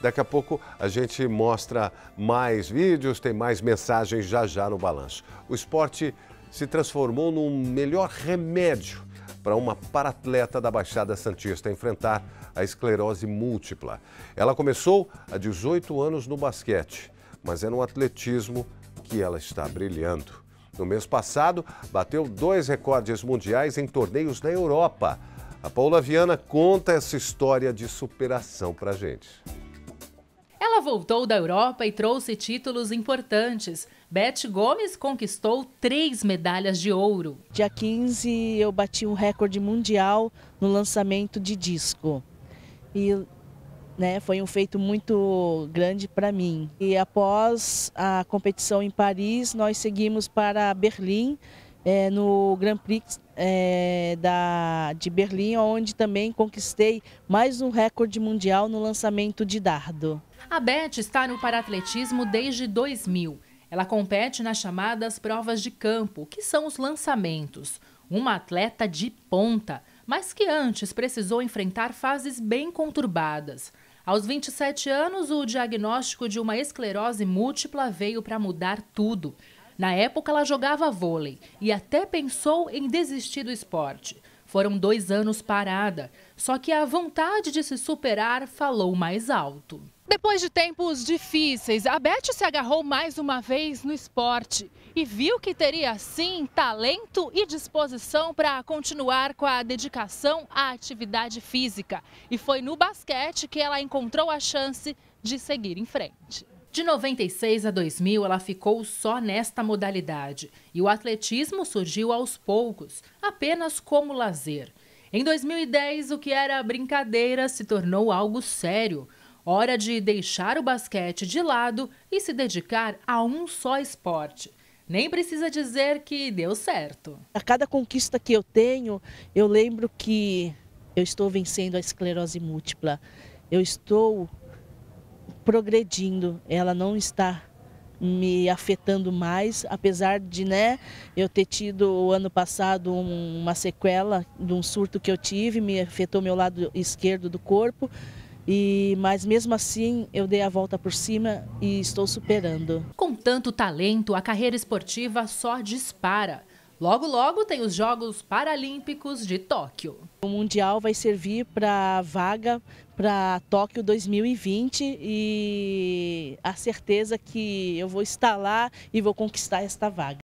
Daqui a pouco a gente mostra mais vídeos, tem mais mensagens já já no balanço. O esporte se transformou no melhor remédio para uma paratleta da Baixada Santista enfrentar a esclerose múltipla. Ela começou há 18 anos no basquete, mas é no atletismo que ela está brilhando. No mês passado, bateu dois recordes mundiais em torneios na Europa. A Paula Viana conta essa história de superação para gente voltou da Europa e trouxe títulos importantes. Beth Gomes conquistou três medalhas de ouro. Dia 15 eu bati um recorde mundial no lançamento de disco. E né, foi um feito muito grande para mim. E após a competição em Paris, nós seguimos para Berlim é, no Grand Prix é, da, de Berlim, onde também conquistei mais um recorde mundial no lançamento de dardo. A Beth está no paratletismo desde 2000. Ela compete nas chamadas provas de campo, que são os lançamentos. Uma atleta de ponta, mas que antes precisou enfrentar fases bem conturbadas. Aos 27 anos, o diagnóstico de uma esclerose múltipla veio para mudar tudo. Na época, ela jogava vôlei e até pensou em desistir do esporte. Foram dois anos parada, só que a vontade de se superar falou mais alto. Depois de tempos difíceis, a Beth se agarrou mais uma vez no esporte e viu que teria sim talento e disposição para continuar com a dedicação à atividade física. E foi no basquete que ela encontrou a chance de seguir em frente. De 96 a 2000, ela ficou só nesta modalidade e o atletismo surgiu aos poucos, apenas como lazer. Em 2010, o que era brincadeira se tornou algo sério. Hora de deixar o basquete de lado e se dedicar a um só esporte. Nem precisa dizer que deu certo. A cada conquista que eu tenho, eu lembro que eu estou vencendo a esclerose múltipla. Eu estou progredindo, ela não está me afetando mais, apesar de né, eu ter tido o ano passado um, uma sequela de um surto que eu tive, me afetou meu lado esquerdo do corpo. E, mas mesmo assim, eu dei a volta por cima e estou superando. Com tanto talento, a carreira esportiva só dispara. Logo, logo tem os Jogos Paralímpicos de Tóquio. O Mundial vai servir para vaga para Tóquio 2020 e a certeza que eu vou estar lá e vou conquistar esta vaga.